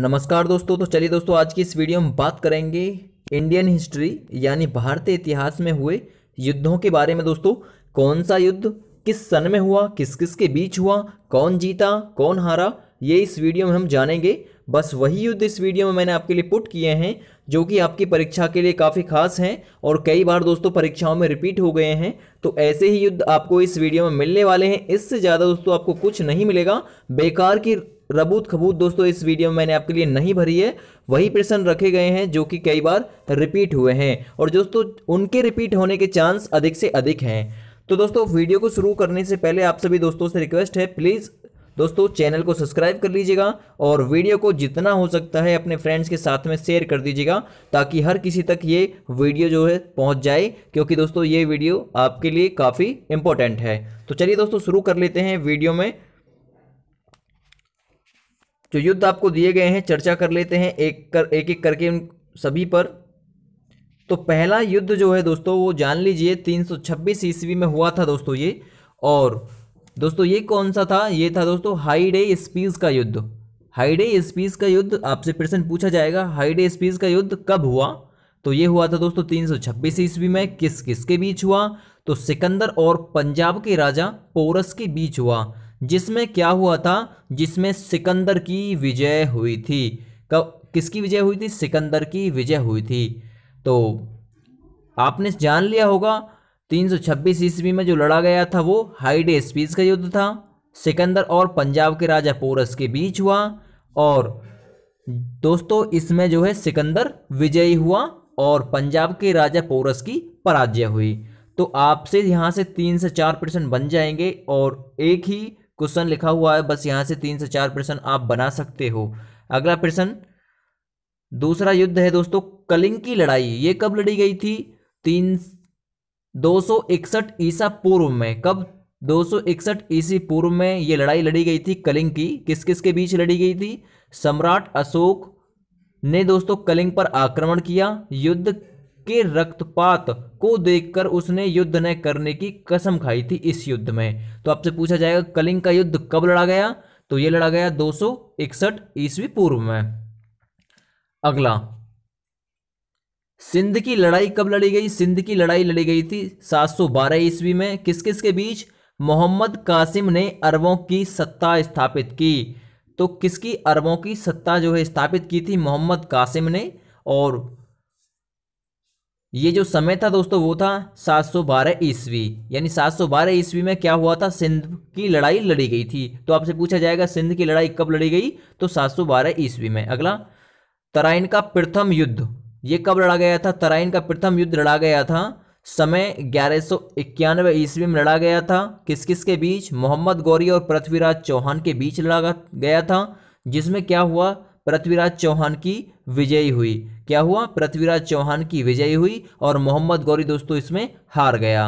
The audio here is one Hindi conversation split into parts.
नमस्कार दोस्तों तो चलिए दोस्तों आज की इस वीडियो में बात करेंगे इंडियन हिस्ट्री यानी भारतीय इतिहास में हुए युद्धों के बारे में दोस्तों कौन सा युद्ध किस सन में हुआ किस किस के बीच हुआ कौन जीता कौन हारा ये इस वीडियो में हम जानेंगे बस वही युद्ध इस वीडियो में मैंने आपके लिए पुट किए हैं जो कि आपकी परीक्षा के लिए काफ़ी खास हैं और कई बार दोस्तों परीक्षाओं में रिपीट हो गए हैं तो ऐसे ही युद्ध आपको इस वीडियो में मिलने वाले हैं इससे ज़्यादा दोस्तों आपको कुछ नहीं मिलेगा बेकार की रबूत खबूत दोस्तों इस वीडियो में मैंने आपके लिए नहीं भरी है वही प्रश्न रखे गए हैं जो कि कई बार रिपीट हुए हैं और दोस्तों उनके रिपीट होने के चांस अधिक से अधिक हैं तो दोस्तों वीडियो को शुरू करने से पहले आप सभी दोस्तों से रिक्वेस्ट है प्लीज़ दोस्तों चैनल को सब्सक्राइब कर लीजिएगा और वीडियो को जितना हो सकता है अपने फ्रेंड्स के साथ में शेयर कर दीजिएगा ताकि हर किसी तक ये वीडियो जो है पहुंच जाए क्योंकि दोस्तों ये वीडियो आपके लिए काफ़ी इंपॉर्टेंट है तो चलिए दोस्तों शुरू कर लेते हैं वीडियो में जो युद्ध आपको दिए गए हैं चर्चा कर लेते हैं एक कर एक एक करके उन सभी पर तो पहला युद्ध जो है दोस्तों वो जान लीजिए 326 ईस्वी में हुआ था दोस्तों ये और दोस्तों ये कौन सा था ये था दोस्तों हाईडे स्पीज का युद्ध हाईडे स्पीज का युद्ध आपसे प्रश्न पूछा जाएगा हाईडे स्पीज का युद्ध कब हुआ तो ये हुआ था दोस्तों तीन ईस्वी में किस किसके बीच हुआ तो सिकंदर और पंजाब के राजा पोरस के बीच हुआ जिसमें क्या हुआ था जिसमें सिकंदर की विजय हुई थी कब किसकी विजय हुई थी सिकंदर की विजय हुई थी तो आपने जान लिया होगा 326 ईस्वी में जो लड़ा गया था वो हाइडे स्पीच का युद्ध था सिकंदर और पंजाब के राजा पोरस के बीच हुआ और दोस्तों इसमें जो है सिकंदर विजयी हुआ और पंजाब के राजा पोरस की पराजय हुई तो आपसे यहाँ से तीन से चार प्रश्न बन जाएंगे और एक ही क्वेश्चन लिखा हुआ है बस यहाँ से तीन से चार प्रश्न आप बना सकते हो अगला प्रश्न दूसरा युद्ध है दोस्तों कलिंग की लड़ाई ये कब लड़ी गई थी तीन दो सौ इकसठ ईसा पूर्व में कब दो सौ इकसठ ईसी पूर्व में ये लड़ाई लड़ी गई थी कलिंग की किस किस के बीच लड़ी गई थी सम्राट अशोक ने दोस्तों कलिंग पर आक्रमण किया युद्ध के रक्तपात को देखकर उसने युद्ध न करने की कसम खाई थी इस युद्ध में तो आपसे पूछा जाएगा कलिंग का युद्ध कब लड़ा गया तो यह लड़ा गया दो सौ इकसठ ईस्वी पूर्व में अगला सिंध की लड़ाई कब लड़ी गई सिंध की लड़ाई लड़ी गई थी 712 ईस्वी में किस किस के बीच मोहम्मद कासिम ने अरबों की सत्ता स्थापित की तो किसकी अरबों की सत्ता जो है स्थापित की थी मोहम्मद कासिम ने और ये जो समय था दोस्तों वो था 712 ईस्वी यानी 712 ईस्वी में क्या हुआ था सिंध की लड़ाई लड़ी गई थी तो आपसे पूछा जाएगा सिंध की लड़ाई कब लड़ी गई तो 712 ईस्वी में अगला तराइन का प्रथम युद्ध ये कब लड़ा गया था तराइन का प्रथम युद्ध लड़ा गया था समय ग्यारह सौ इक्यानवे ईस्वी में लड़ा गया था किस किस के बीच मोहम्मद गौरी और पृथ्वीराज चौहान के बीच लड़ा गया था जिसमें क्या हुआ पृथ्वीराज चौहान की विजयी हुई क्या हुआ पृथ्वीराज चौहान की विजयी हुई और मोहम्मद गौरी दोस्तों इसमें हार गया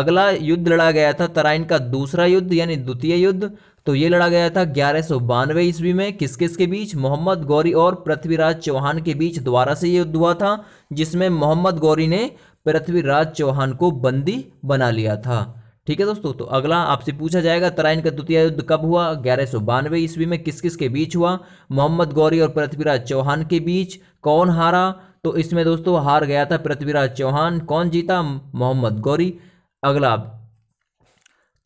अगला युद्ध लड़ा गया था तराइन का दूसरा युद्ध यानी द्वितीय युद्ध तो ये लड़ा गया था ग्यारह सौ बानवे ईस्वी में किस किस के बीच मोहम्मद गौरी और पृथ्वीराज चौहान के बीच दोबारा से ये युद्ध हुआ था जिसमें मोहम्मद गौरी ने पृथ्वीराज चौहान को बंदी बना लिया था ठीक है दोस्तों तो अगला आपसे पूछा जाएगा तराइन का द्वितीय युद्ध कब हुआ ग्यारह सौ बानवे ईस्वी में किस किस के बीच हुआ मोहम्मद गौरी और पृथ्वीराज चौहान के बीच कौन हारा तो इसमें दोस्तों हार गया था पृथ्वीराज चौहान कौन जीता मोहम्मद गौरी अगला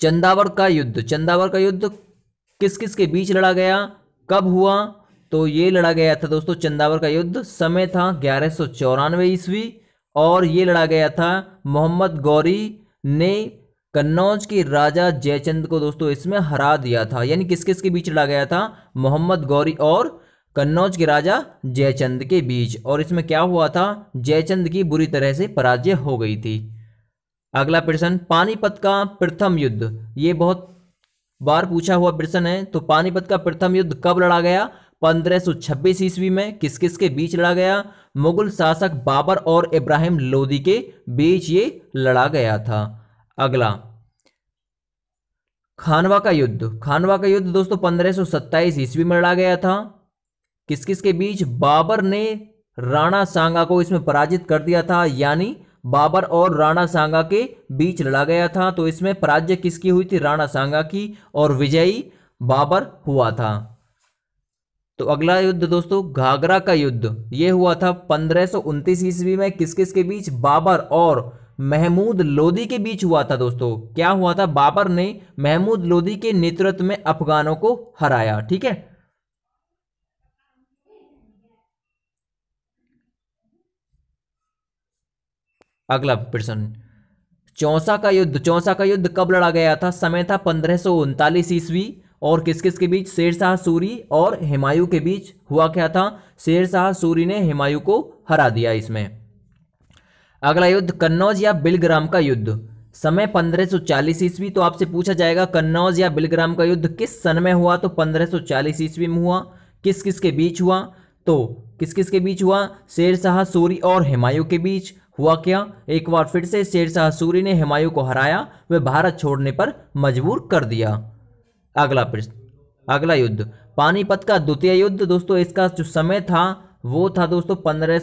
चंदावर का युद्ध चंदावर का युद्ध किस किस के बीच लड़ा गया कब हुआ तो ये लड़ा गया था दोस्तों चंदावर का युद्ध समय था ग्यारह ईस्वी और ये लड़ा गया था मोहम्मद गौरी ने कन्नौज के राजा जयचंद को दोस्तों इसमें हरा दिया था यानी किस किस के बीच लड़ा गया था मोहम्मद गौरी और कन्नौज के राजा जयचंद के बीच और इसमें क्या हुआ था जयचंद की बुरी तरह से पराजय हो गई थी अगला प्रश्न पानीपत का प्रथम युद्ध ये बहुत बार पूछा हुआ प्रश्न है तो पानीपत का प्रथम युद्ध कब लड़ा गया 1526 ईस्वी में किस किस के बीच लड़ा गया मुगल शासक बाबर और इब्राहिम लोदी के बीच ये लड़ा गया था अगला खानवा का युद्ध खानवा का युद्ध दोस्तों पंद्रह सौ सत्ताईस ईस्वी में लड़ा गया था किस किस के बीच बाबर ने राणा सांगा को इसमें पराजित कर दिया था यानी बाबर और राणा सांगा के बीच लड़ा गया था तो इसमें पराजय किसकी हुई थी राणा सांगा की और विजयी बाबर हुआ था तो अगला युद्ध दोस्तों घाघरा का युद्ध यह हुआ था पंद्रह ईस्वी में किस किस के बीच बाबर और महमूद लोदी के बीच हुआ था दोस्तों क्या हुआ था बाबर ने महमूद लोदी के नेतृत्व में अफगानों को हराया ठीक है अगला प्रश्न चौसा का युद्ध चौसा का युद्ध कब लड़ा गया था समय था पंद्रह सौ उनतालीस ईस्वी और किस किस के बीच शेरशाह सूरी और हिमायू के बीच हुआ क्या था शेरशाह सूरी ने हिमायू को हरा दिया इसमें अगला युद्ध कन्नौज या बिलग्राम का युद्ध समय पंद्रह सौ चालीस ईस्वी तो आपसे पूछा जाएगा कन्नौज या बिलग्राम का युद्ध किस सन में हुआ तो पंद्रह सौ चालीस ईस्वी में हुआ किस किस के बीच हुआ तो किस किस के बीच हुआ शेरशाह सूरी और हिमायू के बीच हुआ क्या एक बार फिर से शेरशाह सूरी ने हिमायू को हराया वे भारत छोड़ने पर मजबूर कर दिया अगला प्रश्न अगला युद्ध पानीपत का द्वितीय युद्ध दोस्तों इसका जो समय था वो था दोस्तों पंद्रह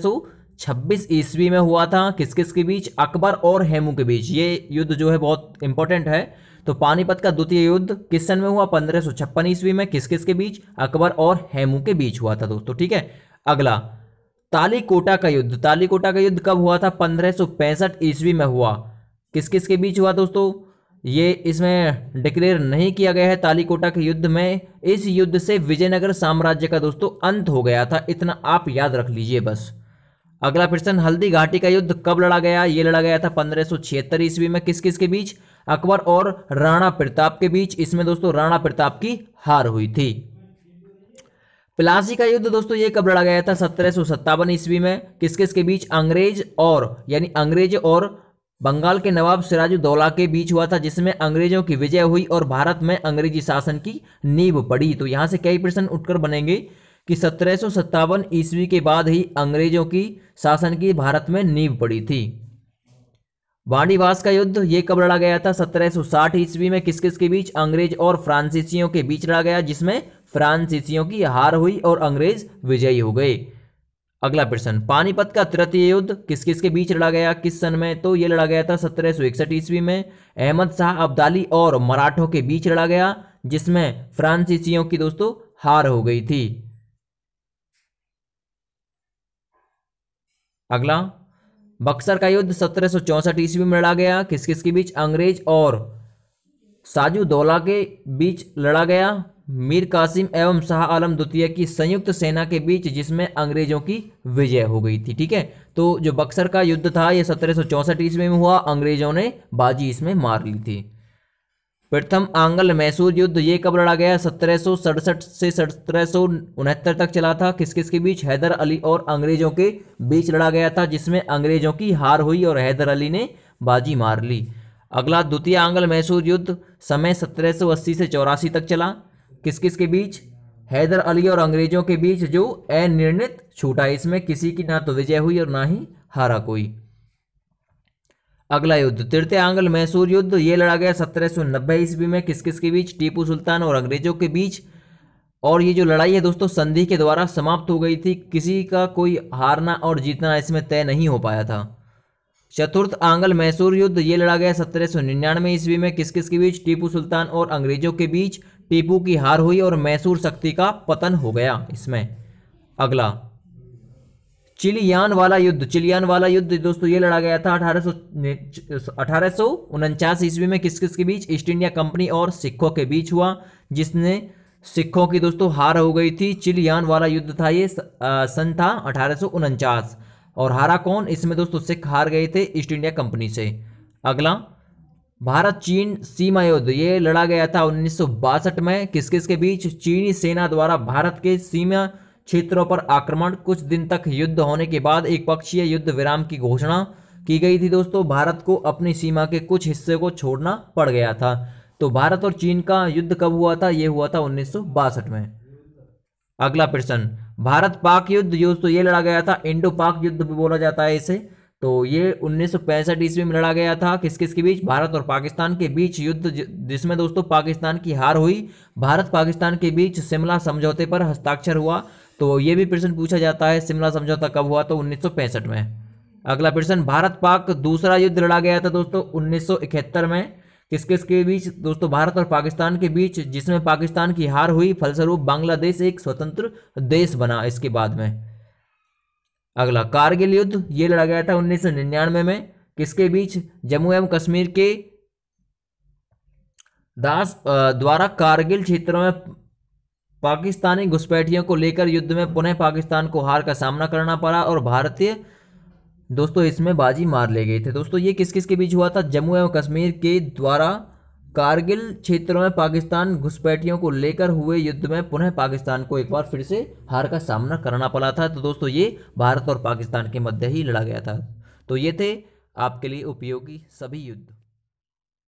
छब्बीस ईस्वी में हुआ था किस किस के बीच अकबर और हेमू के बीच ये युद्ध जो है बहुत इंपॉर्टेंट है तो पानीपत का द्वितीय युद्ध किस सन में हुआ पंद्रह सौ छप्पन ईस्वी में किस किस के बीच अकबर और हेमू के बीच हुआ था दोस्तों ठीक है अगला तालीकोटा का युद्ध तालीकोटा का युद्ध कब हुआ था पंद्रह सौ पैंसठ ईस्वी में हुआ किस किस के बीच हुआ दोस्तों ये इसमें डिक्लेयर नहीं किया गया है तालीकोटा के युद्ध में इस युद्ध से विजयनगर साम्राज्य का दोस्तों अंत हो गया था इतना आप याद रख लीजिए बस अगला प्रश्न हल्दी घाटी का युद्ध कब लड़ा गया ये लड़ा गया था पंद्रह सौ छिहत्तर ईस्वी में किस किस के बीच अकबर और राणा प्रताप के बीच इसमें दोस्तों राणा प्रताप की हार हुई थी प्लासी का युद्ध दोस्तों ये कब लड़ा गया था सत्रह सौ सत्तावन ईस्वी में किस किस के बीच अंग्रेज और यानी अंग्रेज और बंगाल के नवाब सिराजुद्दौला के बीच हुआ था जिसमें अंग्रेजों की विजय हुई और भारत में अंग्रेजी शासन की नींव पड़ी तो यहां से कई प्रश्न उठकर बनेंगे कि सत्रह ईस्वी के बाद ही अंग्रेजों की शासन की भारत में नींव पड़ी थी बाणीवास का युद्ध ये कब लड़ा गया था 1760 ईस्वी में किस किस के बीच अंग्रेज और फ्रांसीसियों के बीच लड़ा गया जिसमें फ्रांसीसियों की हार हुई और अंग्रेज विजयी हो गए अगला प्रश्न पानीपत का तृतीय युद्ध किस किस के बीच लड़ा गया किस सन में तो ये लड़ा गया था सत्रह ईस्वी में अहमद शाह अब्दाली और मराठों के बीच लड़ा गया जिसमें फ्रांसीसियों की दोस्तों हार हो गई थी अगला बक्सर का युद्ध सत्रह सौ चौसठ ईस्वी में लड़ा गया किस किस के बीच अंग्रेज और साजू दौला के बीच लड़ा गया मीर कासिम एवं शाह आलम द्वितीय की संयुक्त सेना के बीच जिसमें अंग्रेजों की विजय हो गई थी ठीक है तो जो बक्सर का युद्ध था यह सत्रह सौ चौंसठ ईस्वी में हुआ अंग्रेजों ने बाजी इसमें मार ली थी प्रथम आंगल मैसूर युद्ध ये कब लड़ा गया सत्रह से सत्रह तक चला था किस किस के बीच हैदर अली और अंग्रेजों के बीच लड़ा गया था जिसमें अंग्रेजों की हार हुई और हैदर अली ने बाजी मार ली अगला द्वितीय आंगल मैसूर युद्ध समय 1780 से चौरासी तक चला किस किस के बीच हैदर अली और अंग्रेजों के बीच जो अनिर्णित छूटा इसमें किसी की ना तो विजय हुई और ना ही हारा कोई अगला युद्ध तृतीय आंगल मैसूर युद्ध ये लड़ा गया सत्रह सौ नब्बे ईस्वी में किस किस के बीच टीपू सुल्तान और अंग्रेजों के बीच और ये जो लड़ाई है दोस्तों संधि के द्वारा समाप्त हो गई थी किसी का कोई हारना और जीतना इसमें तय नहीं हो पाया था चतुर्थ आंगल मैसूर युद्ध ये लड़ा गया सत्रह सौ निन्यानवे ईस्वी में किस किस के बीच टीपू सुल्तान और अंग्रेजों के बीच टीपू की हार हुई और मैसूर शक्ति का पतन हो गया इसमें अगला चिलियान वाला युद्ध चिलियान वाला युद्ध दोस्तों ये लड़ा गया था अठारह सौ ईस्वी में किस किस के बीच ईस्ट इंडिया कंपनी और सिखों के बीच हुआ जिसने सिखों की दोस्तों हार हो गई थी चिलियान वाला युद्ध था ये सन था अठारह और हारा कौन इसमें दोस्तों सिख हार गए थे ईस्ट इंडिया कंपनी से अगला भारत चीन सीमा युद्ध ये लड़ा गया था उन्नीस में किस किस के बीच चीनी सेना द्वारा भारत के सीमा क्षेत्रों पर आक्रमण कुछ दिन तक युद्ध होने के बाद एक पक्षीय युद्ध विराम की घोषणा की गई थी दोस्तों भारत को अपनी सीमा के कुछ हिस्से को छोड़ना पड़ गया था तो भारत और चीन का युद्ध कब हुआ था यह हुआ था उन्नीस में अगला प्रश्न भारत पाक युद्ध दोस्तों ये लड़ा गया था इंडो पाक युद्ध भी बोला जाता है इसे तो ये उन्नीस ईस्वी में लड़ा गया था किस किस के बीच भारत और पाकिस्तान के बीच युद्ध जिसमें दोस्तों पाकिस्तान की हार हुई भारत पाकिस्तान के बीच शिमला समझौते पर हस्ताक्षर हुआ तो ये भी प्रश्न पूछा जाता है शिमला समझौता कब हुआ तो उन्नीस में अगला प्रश्न भारत पाक दूसरा युद्ध लड़ा गया था दोस्तों उन्नीस में किस किस के बीच दोस्तों भारत और पाकिस्तान के बीच जिसमें पाकिस्तान की हार हुई फलस्वरूप बांग्लादेश एक स्वतंत्र देश बना इसके बाद में अगला कारगिल युद्ध ये लड़ा गया था उन्नीस में में किसके बीच जम्मू एवं कश्मीर के दास द्वारा कारगिल क्षेत्रों में पाकिस्तानी घुसपैठियों को लेकर युद्ध में पुनः पाकिस्तान को हार का सामना करना पड़ा और भारतीय दोस्तों इसमें बाजी मार ले गए थे दोस्तों ये किस किस के बीच हुआ था जम्मू एवं कश्मीर के द्वारा कारगिल क्षेत्रों में पाकिस्तान घुसपैठियों को लेकर हुए युद्ध में पुनः पाकिस्तान को एक बार फिर से हार का सामना करना पड़ा था तो दोस्तों ये भारत और पाकिस्तान के मध्य ही लड़ा गया था तो ये थे आपके लिए उपयोगी सभी युद्ध